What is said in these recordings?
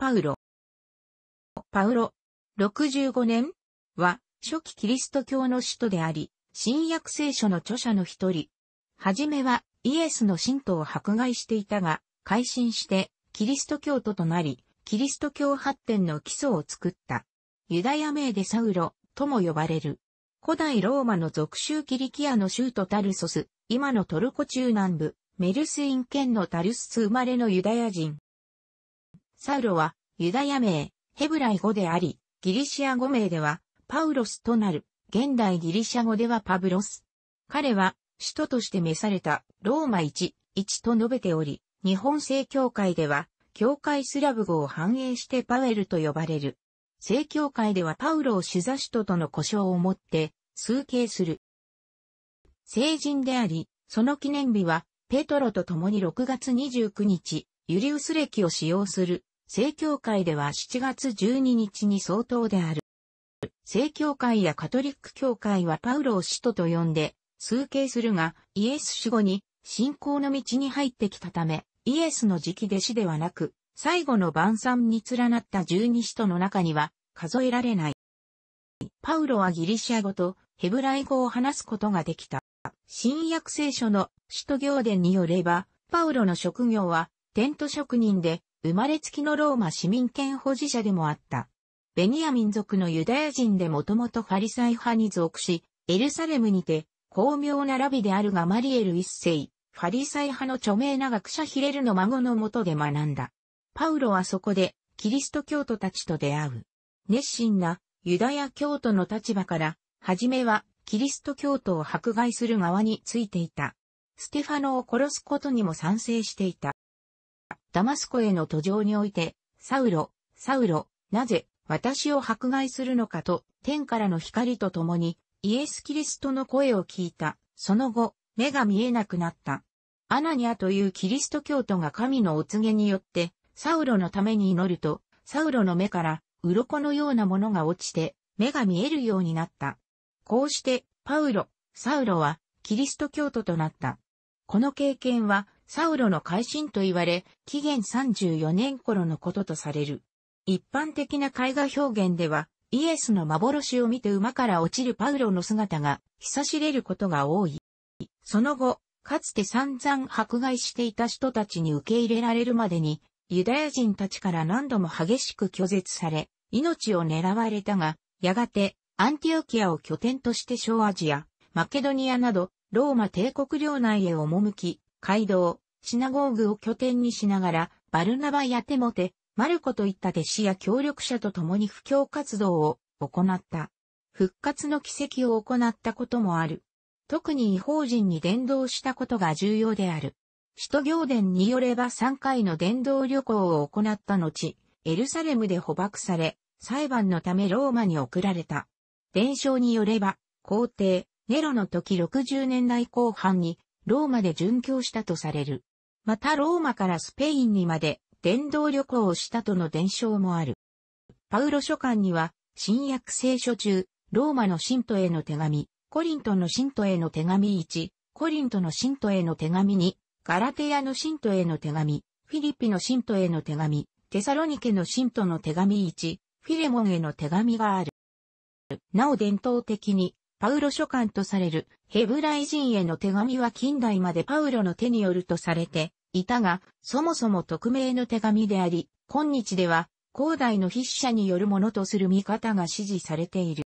パウロ。パウロ、65年は、初期キリスト教の首都であり、新約聖書の著者の一人。はじめは、イエスの信徒を迫害していたが、改心して、キリスト教徒となり、キリスト教発展の基礎を作った。ユダヤ名でサウロ、とも呼ばれる。古代ローマの属州キリキアの州都タルソス、今のトルコ中南部、メルスイン県のタルスス生まれのユダヤ人。サウロはユダヤ名、ヘブライ語であり、ギリシア語名ではパウロスとなる、現代ギリシャ語ではパブロス。彼は首都として召されたローマ1、1と述べており、日本正教会では、教会スラブ語を反映してパウエルと呼ばれる。正教会ではパウロを主座首都との呼称をもって、崇敬する。成人であり、その記念日は、ペトロと共に6月29日、ユリウス歴を使用する正教会では7月12日に相当である。正教会やカトリック教会はパウロを使徒と呼んで、崇敬するが、イエス死後に信仰の道に入ってきたため、イエスの直弟子ではなく、最後の晩餐に連なった十二使徒の中には数えられない。パウロはギリシア語とヘブライ語を話すことができた。新約聖書の使徒行伝によれば、パウロの職業はテント職人で生まれつきのローマ市民権保持者でもあった。ベニヤ民族のユダヤ人でもともとファリサイ派に属し、エルサレムにて、巧妙なラビであるがマリエル一世、ファリサイ派の著名な学者ヒレルの孫のもとで学んだ。パウロはそこで、キリスト教徒たちと出会う。熱心なユダヤ教徒の立場から、はじめはキリスト教徒を迫害する側についていた。ステファノを殺すことにも賛成していた。ダマスコへの途上において、サウロ、サウロ、なぜ、私を迫害するのかと、天からの光と共に、イエス・キリストの声を聞いた。その後、目が見えなくなった。アナニアというキリスト教徒が神のお告げによって、サウロのために祈ると、サウロの目から、鱗のようなものが落ちて、目が見えるようになった。こうして、パウロ、サウロは、キリスト教徒となった。この経験は、サウロの改新と言われ、紀元34年頃のこととされる。一般的な絵画表現では、イエスの幻を見て馬から落ちるパウロの姿が、久しれることが多い。その後、かつて散々迫害していた人たちに受け入れられるまでに、ユダヤ人たちから何度も激しく拒絶され、命を狙われたが、やがて、アンティオキアを拠点として小アジア、マケドニアなど、ローマ帝国領内へ赴き、街道、シナゴーグを拠点にしながら、バルナバやテモテ、マルコといった弟子や協力者と共に布教活動を行った。復活の奇跡を行ったこともある。特に違法人に伝道したことが重要である。使徒行伝によれば3回の伝道旅行を行った後、エルサレムで捕獲され、裁判のためローマに送られた。伝承によれば、皇帝、ネロの時60年代後半にローマで殉教したとされる。またローマからスペインにまで伝道旅行をしたとの伝承もある。パウロ書簡には、新約聖書中、ローマの信徒への手紙、コリントの信徒への手紙1、コリントの信徒への手紙2、ガラテヤの信徒への手紙、フィリピの信徒への手紙、テサロニケの信徒の手紙1、フィレモンへの手紙がある。なお伝統的に、パウロ書簡とされるヘブライ人への手紙は近代までパウロの手によるとされていたが、そもそも匿名の手紙であり、今日では広大の筆者によるものとする見方が支持されている。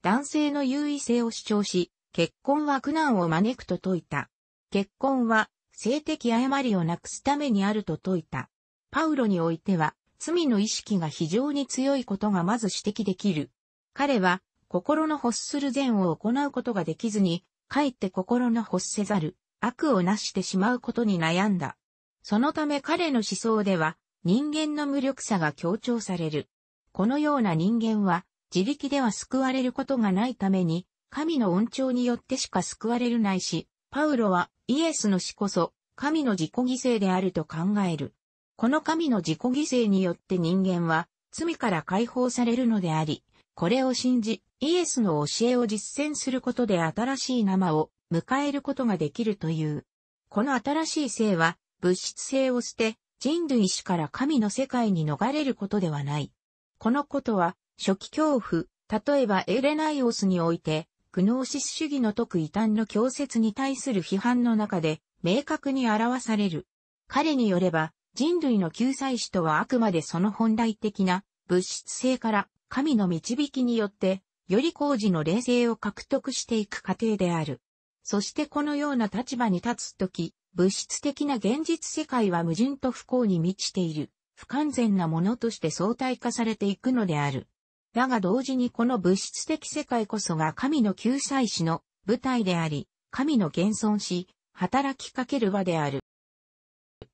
男性の優位性を主張し、結婚は苦難を招くと説いた。結婚は性的誤りをなくすためにあると説いた。パウロにおいては、罪の意識が非常に強いことがまず指摘できる。彼は、心の欲する善を行うことができずに、かえって心の欲せざる、悪をなしてしまうことに悩んだ。そのため彼の思想では、人間の無力さが強調される。このような人間は、自力では救われることがないために、神の恩寵によってしか救われるないし、パウロはイエスの死こそ神の自己犠牲であると考える。この神の自己犠牲によって人間は罪から解放されるのであり、これを信じ、イエスの教えを実践することで新しい生を迎えることができるという。この新しい性は物質性を捨て人類史から神の世界に逃れることではない。このことは初期恐怖、例えばエレナイオスにおいて、グノーシス主義の特異端の強説に対する批判の中で明確に表される。彼によれば人類の救済史とはあくまでその本来的な物質性から神の導きによってより工事の冷静を獲得していく過程である。そしてこのような立場に立つとき、物質的な現実世界は矛盾と不幸に満ちている、不完全なものとして相対化されていくのである。だが同時にこの物質的世界こそが神の救済師の舞台であり、神の現存し、働きかける場である。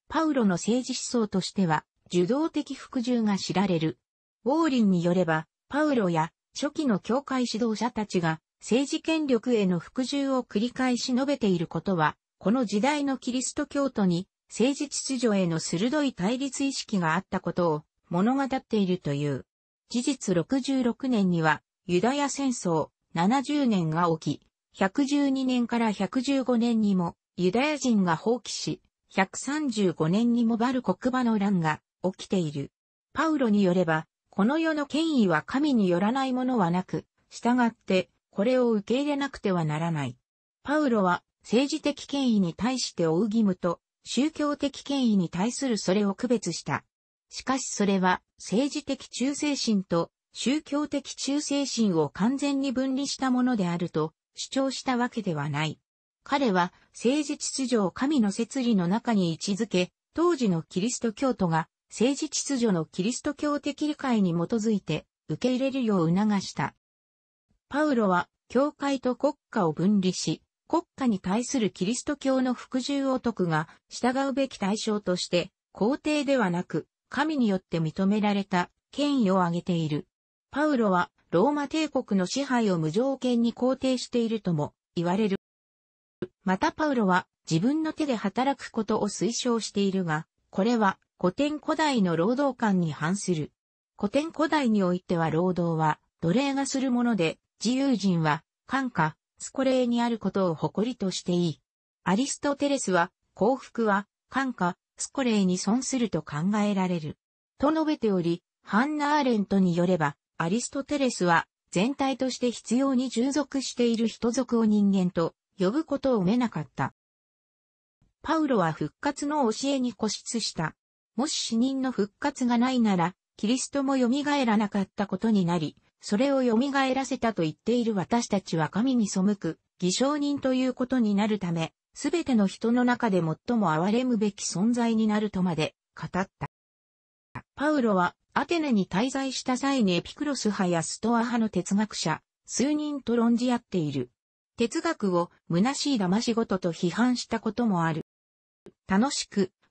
パウロの政治思想としては、受動的服従が知られる。ウォーリンによれば、パウロや初期の教会指導者たちが政治権力への服従を繰り返し述べていることは、この時代のキリスト教徒に政治秩序への鋭い対立意識があったことを物語っているという。事実66年にはユダヤ戦争70年が起き、112年から115年にもユダヤ人が放棄し、135年にもバル国場の乱が起きている。パウロによれば、この世の権威は神によらないものはなく、従って、これを受け入れなくてはならない。パウロは、政治的権威に対して負う義務と、宗教的権威に対するそれを区別した。しかしそれは、政治的忠誠心と、宗教的忠誠心を完全に分離したものであると、主張したわけではない。彼は、政治秩序を神の摂理の中に位置づけ、当時のキリスト教徒が政治秩序のキリスト教的理解に基づいて受け入れるよう促した。パウロは教会と国家を分離し、国家に対するキリスト教の服従を徳が従うべき対象として、皇帝ではなく、神によって認められた権威を挙げている。パウロはローマ帝国の支配を無条件に肯定しているとも言われる。またパウロは自分の手で働くことを推奨しているが、これは古典古代の労働観に反する。古典古代においては労働は奴隷がするもので、自由人は、感化、スコレーにあることを誇りとしていい。アリストテレスは、幸福は、感化、スコレーに損すると考えられる。と述べており、ハンナ・アーレントによれば、アリストテレスは、全体として必要に従属している人族を人間と呼ぶことを埋めなかった。パウロは復活の教えに固執した。もし死人の復活がないなら、キリストも蘇らなかったことになり、それを蘇らせたと言っている私たちは神に背く、偽証人ということになるため、すべての人の中で最も憐れむべき存在になるとまで語った。パウロはアテネに滞在した際にエピクロス派やストア派の哲学者、数人と論じ合っている。哲学を虚しい騙し事と批判したこともある。楽しく、